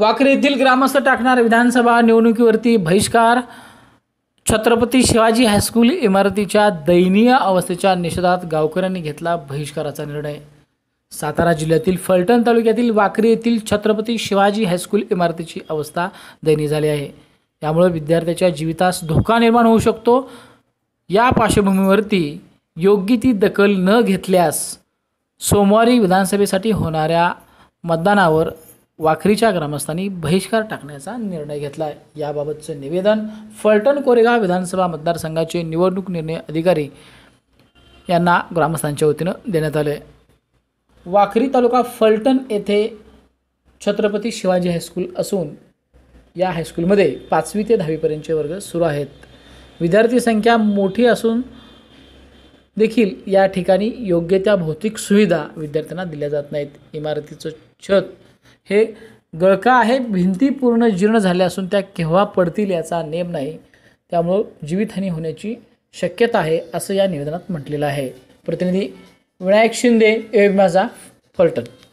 वाकरी येथील ग्रामस्थ टाकणार विधानसभा निवडणुकीवरती बहिष्कार छत्रपती शिवाजी हायस्कूल इमारतीच्या दयनीय अवस्थेच्या निषेधात गावकऱ्यांनी घेतला बहिष्काराचा निर्णय सातारा जिल्ह्यातील फलटण तालुक्यातील वाकरी येथील छत्रपती शिवाजी हायस्कूल इमारतीची अवस्था दयनीय झाली आहे त्यामुळे विद्यार्थ्याच्या जीवितास धोका निर्माण होऊ शकतो या पार्श्वभूमीवरती योग्य ती दखल न घेतल्यास सोमवारी विधानसभेसाठी होणाऱ्या मतदानावर वाखरीच्या ग्रामस्थांनी बहिष्कार टाकण्याचा निर्णय घेतला आहे याबाबतचं निवेदन फलटण कोरेगाव विधानसभा मतदारसंघाचे निवडणूक निर्णय अधिकारी यांना ग्रामस्थांच्या वतीनं देण्यात आले वाखरी तालुका फलटण येथे छत्रपती शिवाजी हायस्कूल असून या हायस्कूलमध्ये पाचवी ते दहावीपर्यंतचे वर्ग सुरू आहेत विद्यार्थी संख्या मोठी असून देखील या ठिकाणी योग्य त्या भौतिक सुविधा विद्यार्थ्यांना दिल्या जात नाहीत इमारतीचं छत हे गळका आहे भिंती पूर्ण जीर्ण झाल्या असून त्या केव्हा पडतील याचा नेम नाही त्यामुळं जीवितहानी होण्याची शक्यता आहे असं या निवेदनात म्हटलेलं आहे प्रतिनिधी विनायक शिंदे एवढ माझा फलटन